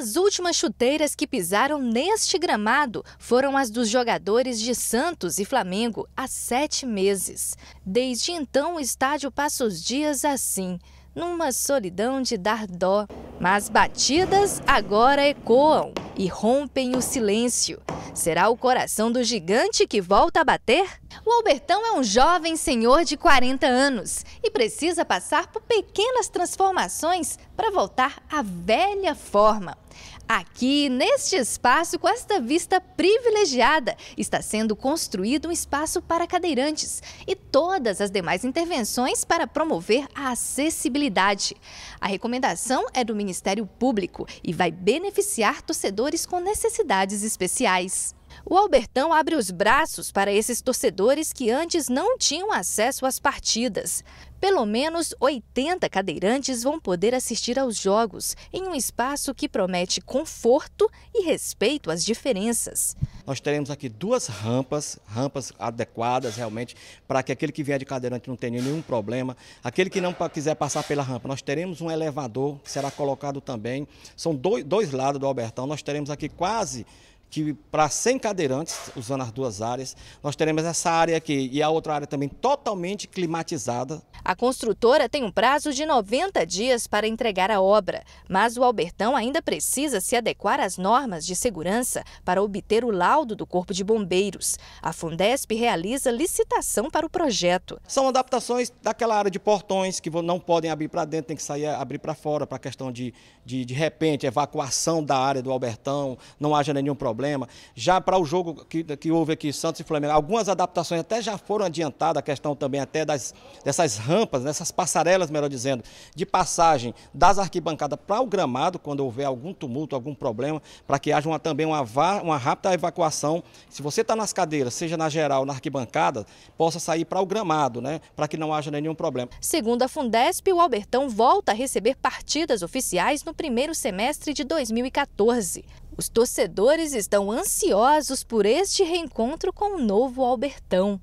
As últimas chuteiras que pisaram neste gramado foram as dos jogadores de Santos e Flamengo há sete meses. Desde então, o estádio passa os dias assim, numa solidão de dar dó. Mas batidas agora ecoam e rompem o silêncio. Será o coração do gigante que volta a bater? O Albertão é um jovem senhor de 40 anos e precisa passar por pequenas transformações para voltar à velha forma. Aqui, neste espaço, com esta vista privilegiada, está sendo construído um espaço para cadeirantes e todas as demais intervenções para promover a acessibilidade. A recomendação é do Ministério Público e vai beneficiar torcedores com necessidades especiais. O Albertão abre os braços para esses torcedores que antes não tinham acesso às partidas. Pelo menos 80 cadeirantes vão poder assistir aos jogos, em um espaço que promete conforto e respeito às diferenças. Nós teremos aqui duas rampas, rampas adequadas realmente, para que aquele que vier de cadeirante não tenha nenhum problema. Aquele que não quiser passar pela rampa, nós teremos um elevador que será colocado também. São dois, dois lados do Albertão, nós teremos aqui quase para 100 cadeirantes, usando as duas áreas. Nós teremos essa área aqui e a outra área também totalmente climatizada. A construtora tem um prazo de 90 dias para entregar a obra, mas o Albertão ainda precisa se adequar às normas de segurança para obter o laudo do Corpo de Bombeiros. A Fundesp realiza licitação para o projeto. São adaptações daquela área de portões que não podem abrir para dentro, tem que sair abrir para fora, para a questão de, de, de repente, evacuação da área do Albertão, não haja nenhum problema problema. Já para o jogo que, que houve aqui, Santos e Flamengo, algumas adaptações até já foram adiantadas, a questão também até das, dessas rampas, dessas né, passarelas, melhor dizendo, de passagem das arquibancadas para o gramado, quando houver algum tumulto, algum problema, para que haja uma, também uma, uma rápida evacuação. Se você está nas cadeiras, seja na geral, na arquibancada, possa sair para o gramado, né? Para que não haja nenhum problema. Segundo a Fundesp, o Albertão volta a receber partidas oficiais no primeiro semestre de 2014. Os torcedores estão ansiosos por este reencontro com o novo Albertão.